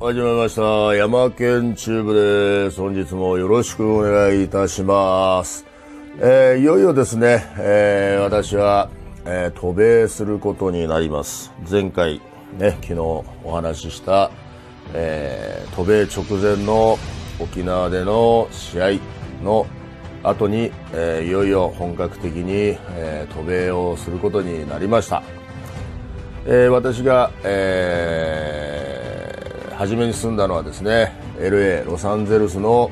始まりました。山県ーブです。本日もよろしくお願いいたします。えー、いよいよですね、えー、私は、えー、渡米することになります。前回、ね、昨日お話しした、え渡米直前の沖縄での試合の後に、えいよいよ本格的に、え渡米をすることになりました。え私が、えー初めに住んだのはですね、LA、ロサンゼルスの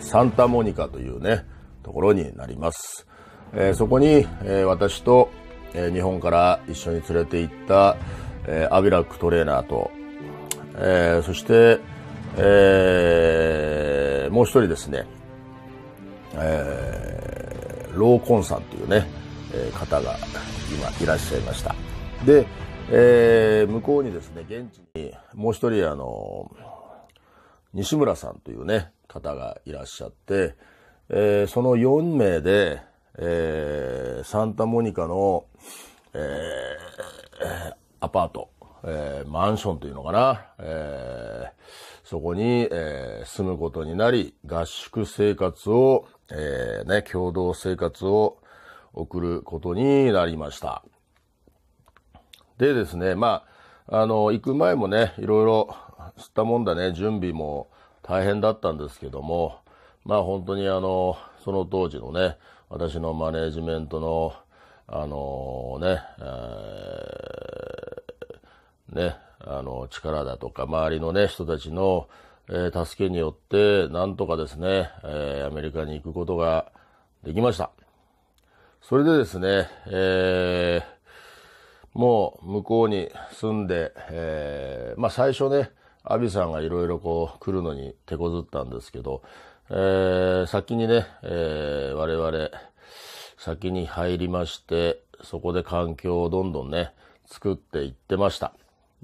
サンタモニカというね、ところになります。えー、そこに、えー、私と、えー、日本から一緒に連れて行った、えアビラックトレーナーと、えそして、えもう一人ですね、えローコンさんというね、え方が今いらっしゃいました。えー、向こうにですね、現地にもう一人あの、西村さんというね、方がいらっしゃって、えー、その4名で、えー、サンタモニカの、えー、アパート、えー、マンションというのかな、えー、そこに、えー、住むことになり、合宿生活を、えー、ね、共同生活を送ることになりました。でですね、まあ、あの、行く前もね、いろいろ知ったもんだね、準備も大変だったんですけども、まあ本当にあの、その当時のね、私のマネジメントの、あのね、えー、ね、あの、力だとか、周りのね、人たちの、えー、助けによって、なんとかですね、えー、アメリカに行くことができました。それでですね、えー、もう向こうに住んで、えー、まあ最初ね、アビさんがいろいろこう来るのに手こずったんですけど、えー、先にね、えー、我々、先に入りまして、そこで環境をどんどんね、作っていってました。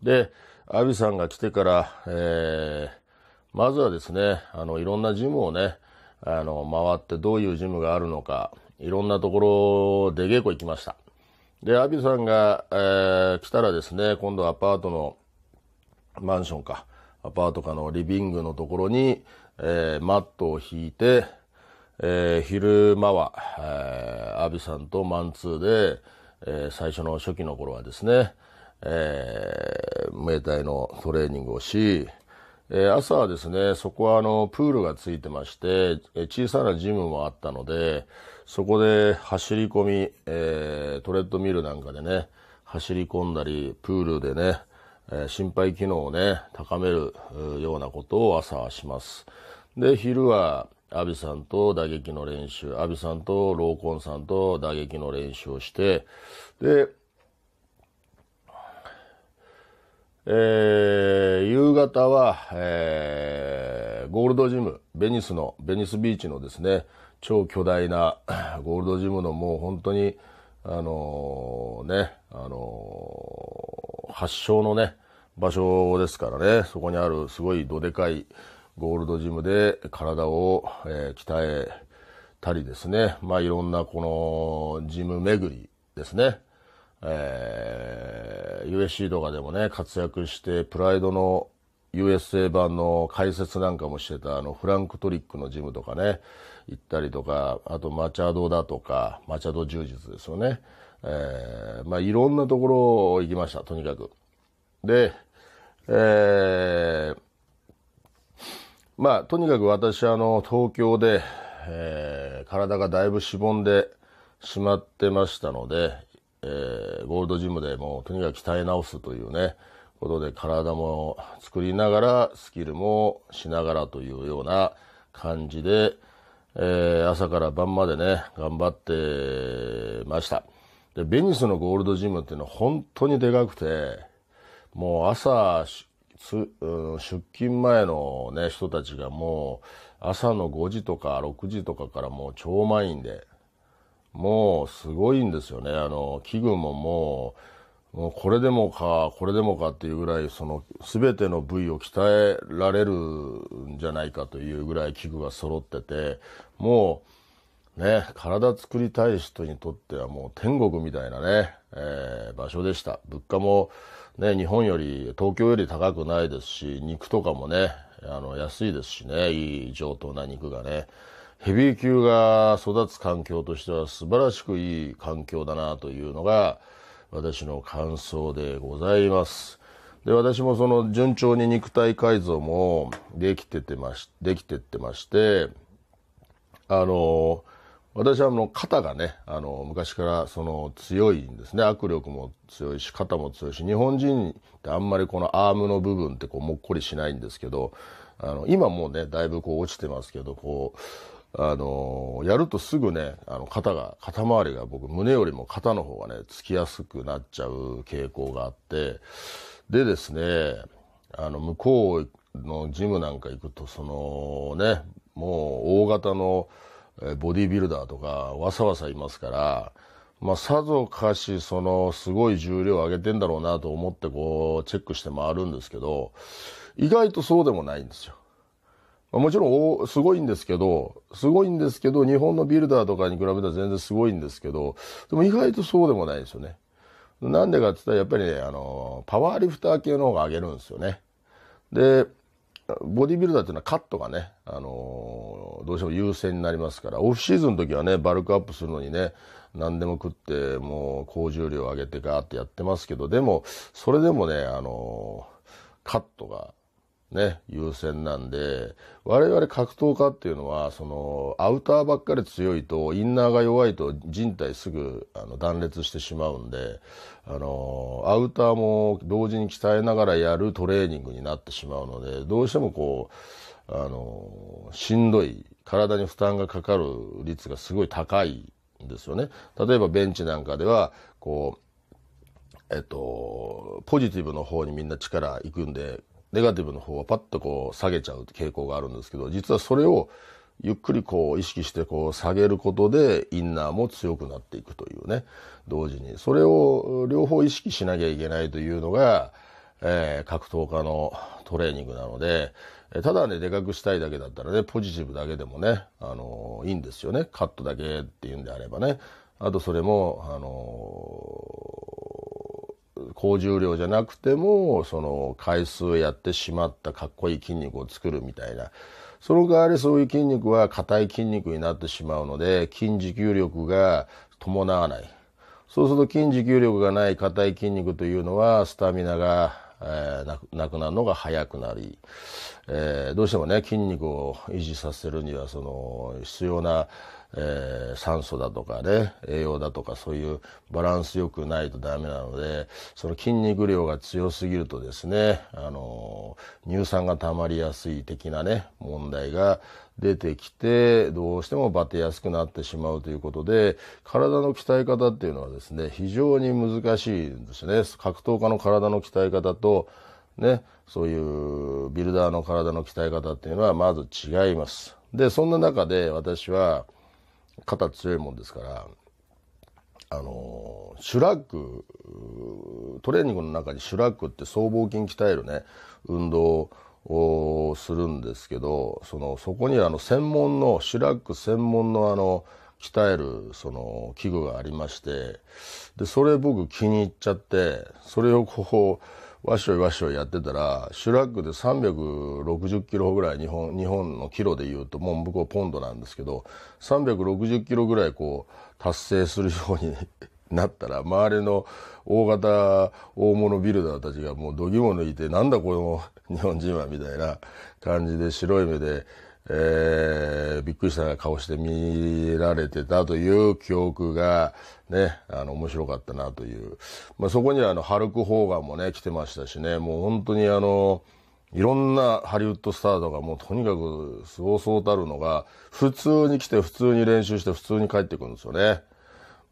で、アビさんが来てから、えー、まずはですね、あの、いろんなジムをね、あの、回ってどういうジムがあるのか、いろんなところで稽古行きました。で、アビさんが、えー、来たらですね、今度アパートの、マンションか、アパートかのリビングのところに、えー、マットを引いて、えー、昼間は、えー、アビさんとマンツーで、え最初の初期の頃はですね、えー、命体のトレーニングをし、え朝はですね、そこはあの、プールがついてまして、え小さなジムもあったので、そこで走り込み、えー、トレッドミルなんかでね、走り込んだり、プールでね、え心肺機能をね、高めるようなことを朝はします。で、昼は、アビさんと打撃の練習、アビさんとローコンさんと打撃の練習をして、で、えー、夕方は、えー、ゴールドジム、ベニスの、ベニスビーチのですね、超巨大な ゴールドジムのもう本当に、あのー、ね、あのー、発祥のね、場所ですからね、そこにあるすごいどでかいゴールドジムで体を、えー、鍛えたりですね、まあいろんなこのジム巡りですね、えー、USC とかでもね、活躍して、プライドの USA 版の解説なんかもしてた、あの、フランクトリックのジムとかね、行ったりとか、あとマチャドだとか、マチャド充実ですよね。えー、まあいろんなところ行きました、とにかく。で、えー、まあとにかく私、あの、東京で、えー、体がだいぶしぼんでしまってましたので、えー、ゴールドジムでもとにかく鍛え直すというね、ことで体も作りながら、スキルもしながらというような感じで、えー、朝から晩までね、頑張ってました。で、ベニスのゴールドジムっていうのは本当にでかくて、もう朝、うん、出勤前のね、人たちがもう朝の5時とか6時とかからもう超満員で、もうすごいんですよね。あの、器具ももう、もうこれでもか、これでもかっていうぐらい、その全ての部位を鍛えられるんじゃないかというぐらい器具が揃ってて、もう、ね、体作りたい人にとってはもう天国みたいなね、えー、場所でした。物価もね、日本より、東京より高くないですし、肉とかもね、あの、安いですしね、いい上等な肉がね。ヘビー級が育つ環境としては素晴らしくいい環境だなというのが私の感想でございます。で、私もその順調に肉体改造もできててまし、できてってまして、あの、私はあの肩がね、あの、昔からその強いんですね。握力も強いし、肩も強いし、日本人ってあんまりこのアームの部分ってこうもっこりしないんですけど、あの、今もうね、だいぶこう落ちてますけど、こう、あのやるとすぐね、あの、肩が、肩周りが僕、胸よりも肩の方がね、つきやすくなっちゃう傾向があって、でですね、あの、向こうのジムなんか行くと、そのね、もう大型のボディビルダーとか、わさわさいますから、まあ、さぞかし、その、すごい重量上げてんだろうなと思って、こう、チェックして回るんですけど、意外とそうでもないんですよ。もちろん、すごいんですけど、すごいんですけど、日本のビルダーとかに比べたら全然すごいんですけど、でも意外とそうでもないですよね。なんでかって言ったら、やっぱりね、あの、パワーリフター系の方が上げるんですよね。で、ボディビルダーっていうのはカットがね、あのどうしても優先になりますから、オフシーズンの時はね、バルクアップするのにね、何でも食って、もう、高重量上げてガーってやってますけど、でも、それでもね、あのカットがね、優先なんで、我々格闘家っていうのは、その、アウターばっかり強いと、インナーが弱いと人体すぐあの断裂してしまうんで、あの、アウターも同時に鍛えながらやるトレーニングになってしまうので、どうしてもこう、あの、しんどい、体に負担がかかる率がすごい高いんですよね。例えばベンチなんかでは、こう、えっと、ポジティブの方にみんな力いくんで、ネガティブの方はパッとこう下げちゃう傾向があるんですけど、実はそれをゆっくりこう意識してこう下げることでインナーも強くなっていくというね、同時に。それを両方意識しなきゃいけないというのが、えー、格闘家のトレーニングなので、えただね、でかくしたいだけだったらね、ポジティブだけでもね、あのー、いいんですよね。カットだけっていうんであればね。あとそれも、あの高重量じゃなくてもその回数やってしまったかっこいい筋肉を作るみたいなその代わりそういう筋肉は硬い筋肉になってしまうので筋持久力が伴わないそうすると筋持久力がない硬い筋肉というのはスタミナが、えー、なくなくなるのが早くなり、えー、どうしてもね筋肉を維持させるにはその必要なえー、酸素だとかね栄養だとかそういうバランスよくないとダメなのでその筋肉量が強すぎるとですね、あのー、乳酸が溜まりやすい的なね問題が出てきてどうしてもバテやすくなってしまうということで体の鍛え方っていうのはですね非常に難しいんですね。格闘家の体の鍛え方とね、そういうビルダーの体の鍛え方っていうのはまず違います。で、そんな中で私は、肩強いもんですから、あの、シュラック、トレーニングの中にシュラックって僧帽筋鍛えるね、運動をするんですけど、その、そこにあの、専門の、シュラック専門のあの、鍛えるその器具がありましてでそれ僕気に入っちゃってそれをこうわっしょいわっしょいやってたらシュラックで360キロぐらい日本日本のキロでいうともう向こうポンドなんですけど360キロぐらいこう達成するようになったら周りの大型大物ビルダーたちがもう度肝抜いてなんだこの日本人はみたいな感じで白い目でえー、びっくりした顔して見られてたという記憶がね、あの、面白かったなという。まあ、そこにはあの、ハルク・ホーガンもね、来てましたしね、もう本当にあの、いろんなハリウッドスターとかもうとにかくそうそうたるのが、普通に来て普通に練習して普通に帰ってくるんですよね。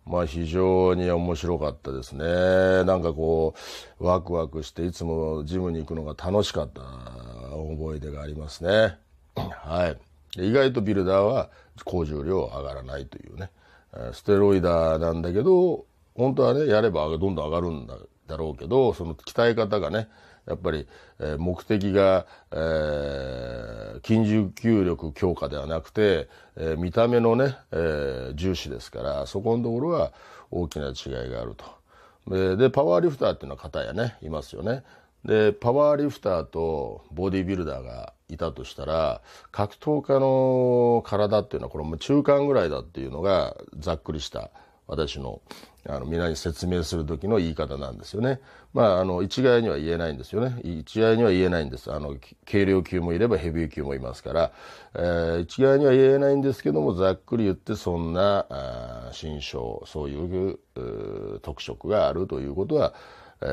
まあ非常に面白かったですね。なんかこう、ワクワクしていつもジムに行くのが楽しかった思い出がありますね。はい。意外とビルダーは工場量上がらないというね。ステロイダーなんだけど、本当はね、やればどんどん上がるんだだろうけど、その鍛え方がね、やっぱり、え目的が、えー、筋重球力強化ではなくて、えー、見た目のね、えー、重視ですからそこのところは大きな違いがあると。でパワーリフターっていうのは方やねいますよね。でパワーリフターとボディビルダーがいたとしたら格闘家の体っていうのはこれも中間ぐらいだっていうのがざっくりした私のあの皆に説明する時の言い方なんですよね。まああの一概には言えないんですよね。一概には言えないんです。あの軽量級もいればヘビー級もいますから、えー、一概には言えないんですけどもざっくり言ってそんなあ新章そういう特色があるということは、え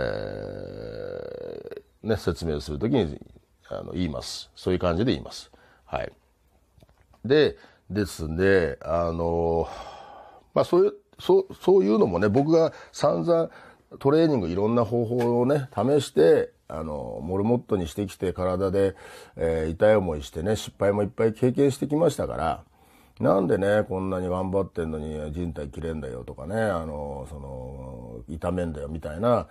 ーね、説明する時にあの言います。そういう感じで言います。はい。で、ですね、あの、まあそういう、そう、そういうのもね、僕が散々トレーニングいろんな方法をね、試して、あの、モルモットにしてきて体で、えー、痛い思いしてね、失敗もいっぱい経験してきましたから、なんでね、こんなに頑張ってんのに人体切れんだよとかね、あの、その、痛めんだよみたいな、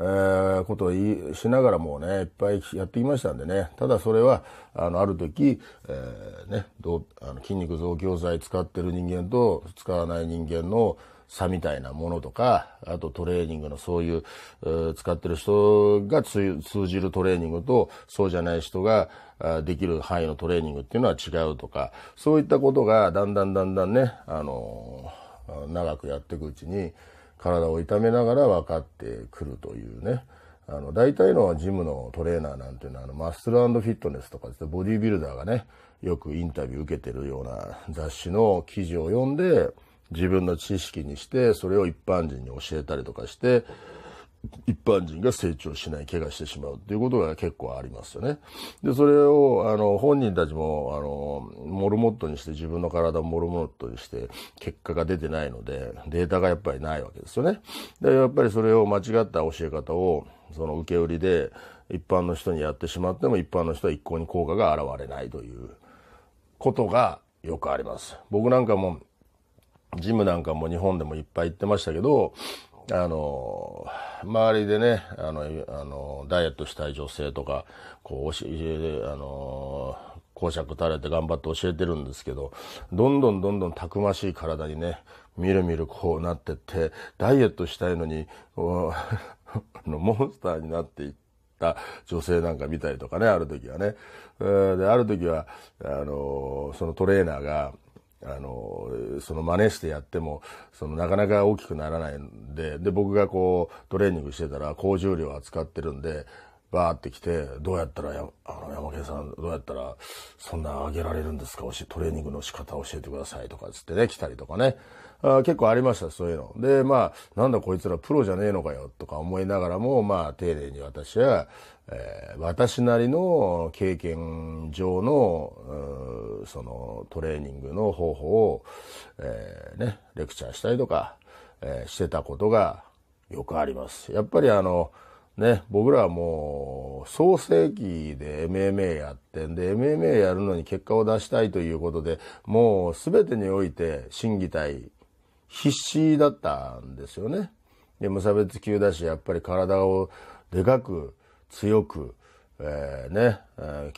えー、ことを言いしながらもね、いっぱいやってきましたんでね、ただそれは、あの、ある時、えー、ね、どうあの筋肉増強剤使ってる人間と使わない人間の差みたいなものとか、あとトレーニングのそういう、えー、使ってる人が通じるトレーニングと、そうじゃない人ができる範囲のトレーニングっていうのは違うとか、そういったことがだんだんだんだんね、あのー、長くやっていくうちに、体を痛めながら分かってくるというね。あの、大体のジムのトレーナーなんていうのは、あの、マッスルフィットネスとかですね、ボディービルダーがね、よくインタビュー受けてるような雑誌の記事を読んで、自分の知識にして、それを一般人に教えたりとかして、一般人が成長しない、怪我してしまうっていうことが結構ありますよね。で、それを、あの、本人たちも、あの、モルモットにして、自分の体をモルモットにして、結果が出てないので、データがやっぱりないわけですよね。で、やっぱりそれを間違った教え方を、その受け売りで、一般の人にやってしまっても、一般の人は一向に効果が現れないということがよくあります。僕なんかも、ジムなんかも日本でもいっぱい行ってましたけど、あの、周りでね、あの、あのダイエットしたい女性とか、こう、教え、あの、公釈垂れて頑張って教えてるんですけど、どんどんどんどんたくましい体にね、みるみるこうなってって、ダイエットしたいのに、こモンスターになっていった女性なんか見たりとかね、ある時はね。で、ある時は、あの、そのトレーナーが、あの、その真似してやっても、そのなかなか大きくならないんで、で、僕がこう、トレーニングしてたら、高重量扱ってるんで、バーって来て、どうやったらや、あの、山家さん、どうやったら、そんな上げられるんですかトレーニングの仕方教えてくださいとかつってね、来たりとかね。あ結構ありました、そういうの。で、まあ、なんだこいつらプロじゃねえのかよ、とか思いながらも、まあ、丁寧に私は、えー、私なりの経験上のそのトレーニングの方法を、えー、ね、レクチャーしたりとか、えー、してたことがよくあります。やっぱりあの、ね、僕らはもう創世期で MMA やってんで MMA やるのに結果を出したいということでもう全てにおいて審議体必死だったんですよね。で無差別級だしやっぱり体をでかく強く、えー、ね、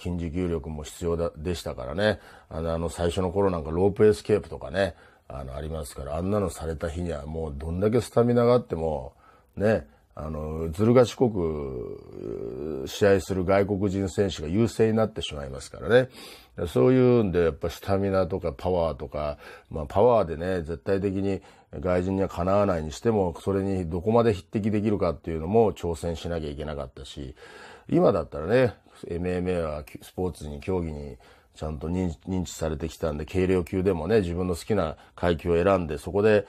筋持久力も必要だでしたからね、あの、あの最初の頃なんかロープエスケープとかね、あの、ありますから、あんなのされた日にはもうどんだけスタミナがあっても、ね、あの、ずる賢く試合する外国人選手が優勢になってしまいますからね。そういうんで、やっぱスタミナとかパワーとか、まあパワーでね、絶対的に外人にはかなわないにしても、それにどこまで匹敵できるかっていうのも挑戦しなきゃいけなかったし、今だったらね、MMA はスポーツに競技にちゃんと認知されてきたんで、軽量級でもね、自分の好きな階級を選んで、そこで、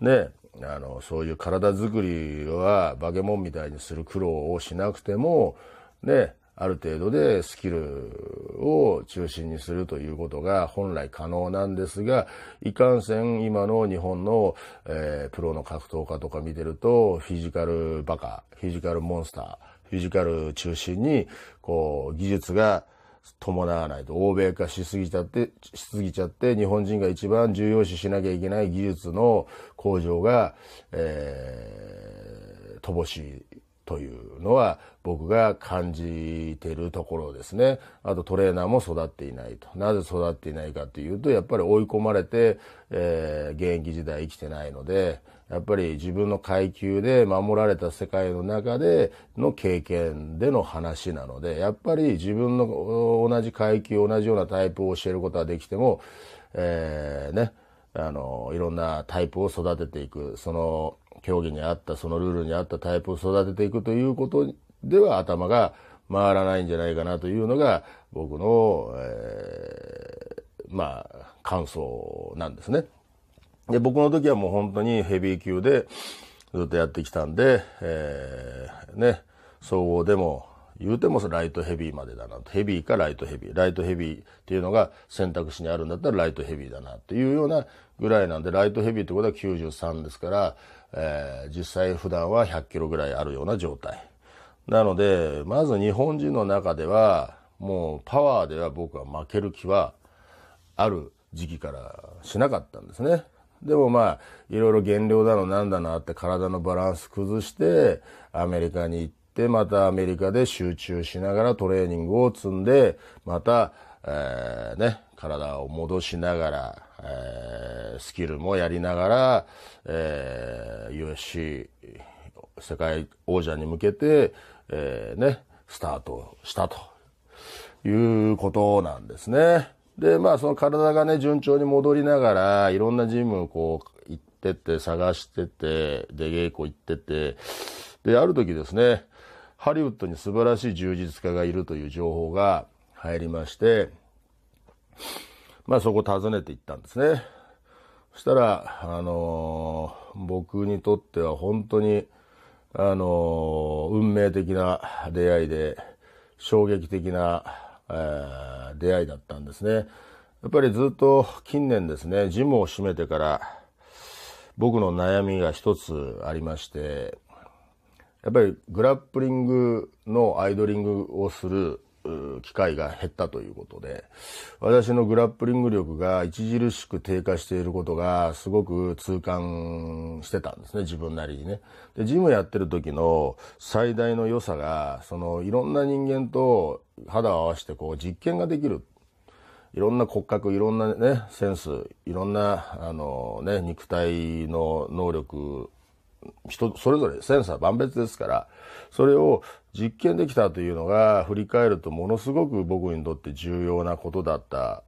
ね、あの、そういう体づくりは化け物みたいにする苦労をしなくても、ね、ある程度でスキルを中心にするということが本来可能なんですが、いかんせん今の日本の、えー、プロの格闘家とか見てると、フィジカルバカ、フィジカルモンスター、フィジカル中心に、こう、技術が伴わないと、欧米化しすぎちゃって、しすぎちゃって、日本人が一番重要視しなきゃいけない技術の向上が、えー、乏しいというのは僕が感じてるところですね。あとトレーナーも育っていないと。なぜ育っていないかというと、やっぱり追い込まれて、えー、現役時代生きてないので、やっぱり自分の階級で守られた世界の中での経験での話なので、やっぱり自分の同じ階級、同じようなタイプを教えることはできても、えー、ね、あの、いろんなタイプを育てていく、その、競技に合ったそのルールに合ったタイプを育てていくということでは頭が回らないんじゃないかなというのが僕の、えー、まあ感想なんですね。で僕の時はもう本当にヘビー級でずっとやってきたんで、えー、ね総合でも言うてもライトヘビーまでだなとヘビーかライトヘビーライトヘビーっていうのが選択肢にあるんだったらライトヘビーだなっていうようなぐらいなんでライトヘビーってことは93ですからえー、実際普段は100キロぐらいあるような状態。なので、まず日本人の中では、もうパワーでは僕は負ける気はある時期からしなかったんですね。でもまあ、いろいろ減量だのなんだなって体のバランス崩して、アメリカに行って、またアメリカで集中しながらトレーニングを積んで、また、えー、ね、体を戻しながら、えー、スキルもやりながら、えー、USC 世界王者に向けて、えー、ね、スタートしたということなんですね。で、まあその体がね、順調に戻りながら、いろんなジムをこう行ってて探してて、で、稽古行ってて、で、ある時ですね、ハリウッドに素晴らしい充実家がいるという情報が入りまして、まあそこ訪ねて行ったんですね。そしたら、あのー、僕にとっては本当に、あのー、運命的な出会いで、衝撃的な、えー、出会いだったんですね。やっぱりずっと近年ですね、ジムを閉めてから、僕の悩みが一つありまして、やっぱりグラップリングのアイドリングをする機会が減ったということで、私のグラップリング力が著しく低下していることがすごく痛感してたんですね、自分なりにね。で、ジムやってる時の最大の良さが、そのいろんな人間と肌を合わせてこう実験ができる。いろんな骨格、いろんなね、センス、いろんな、あのね、肉体の能力人それぞれセンサー万別ですから、それを実験できたというのが振り返るとものすごく僕にとって重要なことだった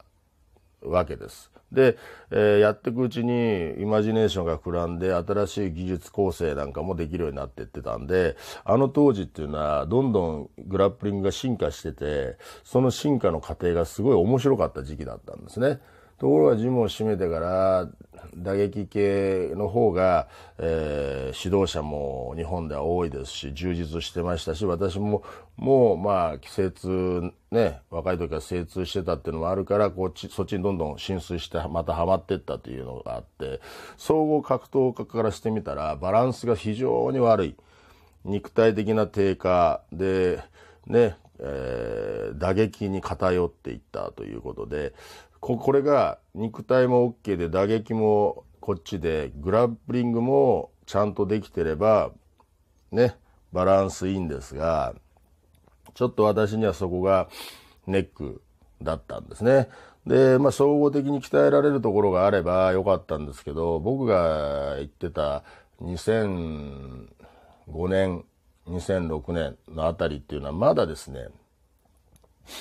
わけです。で、えー、やっていくうちにイマジネーションが膨らんで新しい技術構成なんかもできるようになっていってたんで、あの当時っていうのはどんどんグラップリングが進化してて、その進化の過程がすごい面白かった時期だったんですね。ところがジムを閉めてから打撃系の方が、えー、指導者も日本では多いですし充実してましたし私ももうまあ季節、ね若い時は精通してたっていうのもあるからこっちそっちにどんどん浸水してまたはまってったというのがあって総合格闘家からしてみたらバランスが非常に悪い肉体的な低下でねえー、打撃に偏っていったということで、ここれが肉体も OK で打撃もこっちでグラップリングもちゃんとできてればねバランスいいんですがちょっと私にはそこがネックだったんですね。で、まあ、総合的に鍛えられるところがあればよかったんですけど僕が言ってた2005年2006年のあたりっていうのはまだですね、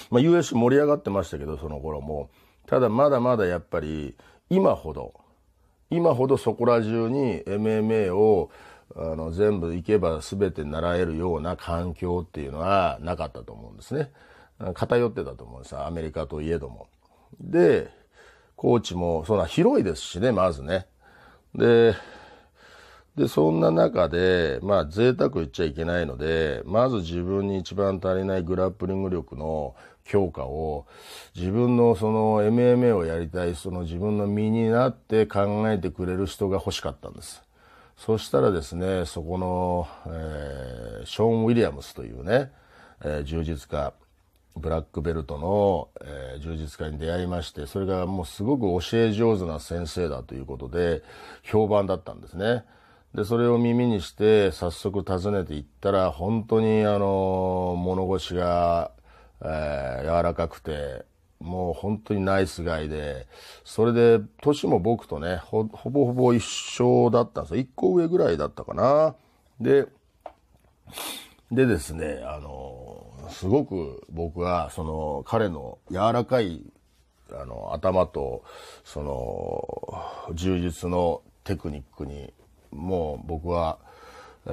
まあ、USC 盛り上がってましたけどその頃もただまだまだやっぱり今ほど今ほどそこら中に MMA をあの全部行けば全て習えるような環境っていうのはなかったと思うんですね偏ってたと思うんですアメリカといえどもでコーチもそんな広いですしねまずねでで、そんな中で、まあ、贅沢言っちゃいけないので、まず自分に一番足りないグラップリング力の強化を、自分のその MMA をやりたい、その自分の身になって考えてくれる人が欲しかったんです。そしたらですね、そこの、えー、ショーン・ウィリアムスというね、えー、充実家、ブラックベルトの、えー、充実家に出会いまして、それがもうすごく教え上手な先生だということで、評判だったんですね。で、それを耳にして早速訪ねていったら、本当にあの、物腰が、えー、柔らかくて、もう本当にナイスガイで、それで、年も僕とね、ほぼほぼ一緒だったんですよ。一個上ぐらいだったかな。で、でですね、あの、すごく僕は、その、彼の柔らかい、あの、頭と、その、充実のテクニックにもう僕は、え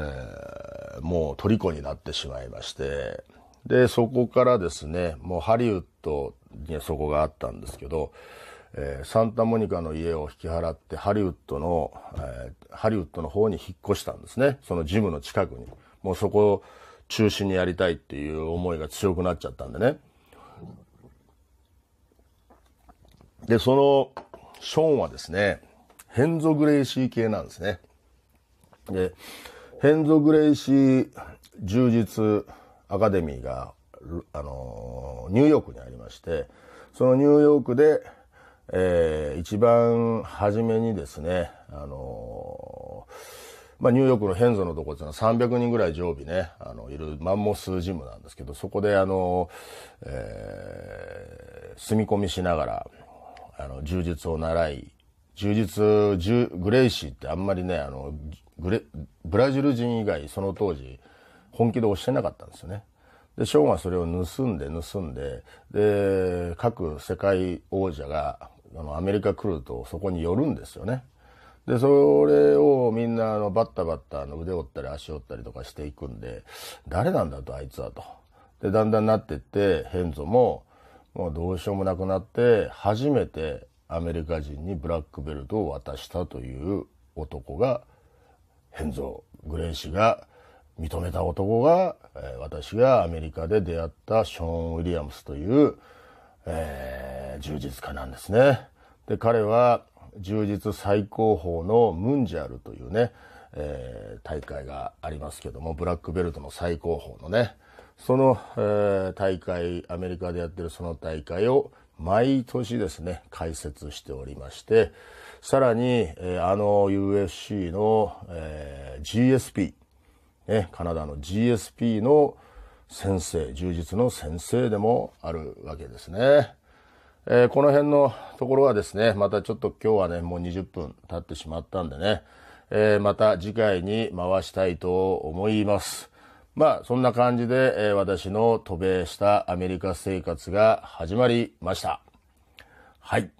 ー、もう虜になってしまいまして、で、そこからですね、もうハリウッドにそこがあったんですけど、えー、サンタモニカの家を引き払ってハリウッドの、えー、ハリウッドの方に引っ越したんですね。そのジムの近くに。もうそこを中心にやりたいっていう思いが強くなっちゃったんでね。で、そのショーンはですね、ヘンゾ・グレイシー系なんですね。で、ヘンゾ・グレイシー柔術アカデミーが、あの、ニューヨークにありまして、そのニューヨークで、えー、一番初めにですね、あのー、まあ、ニューヨークのヘンゾのところっていうのは300人ぐらい常備ね、あの、いるマンモスジムなんですけど、そこであのー、えー、住み込みしながら、あの、柔術を習い、充実ジュ、グレイシーってあんまりね、あの、グレ、ブラジル人以外その当時本気で押してなかったんですよね。で、ショーンはそれを盗んで盗んで、で、各世界王者があのアメリカ来るとそこに寄るんですよね。で、それをみんなあのバッタバッタの腕折ったり足折ったりとかしていくんで、誰なんだとあいつはと。で、だんだんなってって、ヘンゾも、もうどうしようもなくなって、初めてアメリカ人にブラックベルトを渡したという男がヘンゾー・グレイ氏が認めた男が、え私がアメリカで出会ったショーン・ウィリアムスという、えー、柔術家なんですね。で彼は柔術最高峰のムンジャルというね、えー、大会がありますけどもブラックベルトの最高峰のねその、えー、大会アメリカでやってるその大会を毎年ですね、解説しておりまして、さらに、えー、あの UFC の、えー、GSP、ね、カナダの GSP の先生、充実の先生でもあるわけですね。えー、この辺のところはですね、またちょっと今日はね、もう20分経ってしまったんでね、えまた次回に回したいと思います。まあ、そんな感じで、えー、私の渡米したアメリカ生活が始まりました。はい。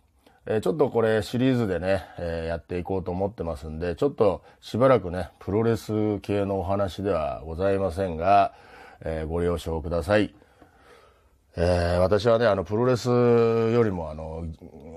えー、ちょっとこれシリーズでね、えー、やっていこうと思ってますんで、ちょっとしばらくね、プロレス系のお話ではございませんが、えご了承ください。えー、私はね、あの、プロレスよりも、あの、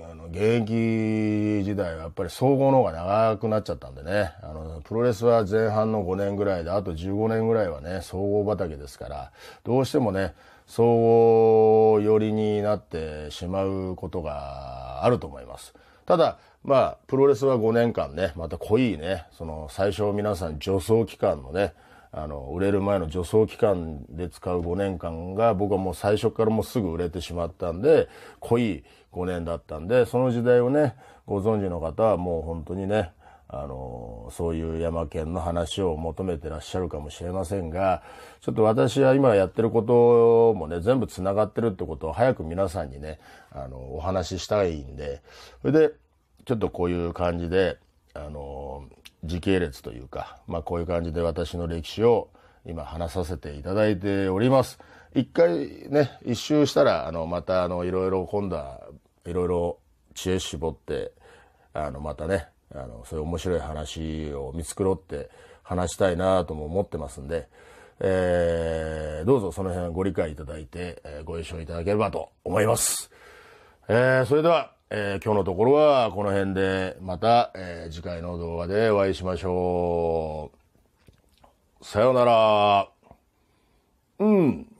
あの現役時代はやっぱり総合の方が長くなっちゃったんでね、あの、プロレスは前半の5年ぐらいで、あと15年ぐらいはね、総合畑ですから、どうしてもね、総合寄りになってしまうことがあると思います。ただ、まあ、プロレスは5年間ね、また濃いね、その、最初皆さん助走期間のね、あの、売れる前の助走期間で使う5年間が、僕はもう最初からもうすぐ売れてしまったんで、濃い5年だったんで、その時代をね、ご存知の方はもう本当にね、あの、そういう山県の話を求めてらっしゃるかもしれませんが、ちょっと私は今やってることもね、全部繋がってるってことを早く皆さんにね、あの、お話ししたいんで、それで、ちょっとこういう感じで、あの、時系列というか、まあ、こういう感じで私の歴史を今話させていただいております。一回ね、一周したら、あの、また、あの、いろいろ今度はいろいろ知恵絞って、あの、またね、あの、そういう面白い話を見繕って話したいなとも思ってますんで、えー、どうぞその辺ご理解いただいて、えー、ご一緒いただければと思います。えー、それでは、えー、今日のところはこの辺で、また、えー、次回の動画でお会いしましょう。さようなら。うん。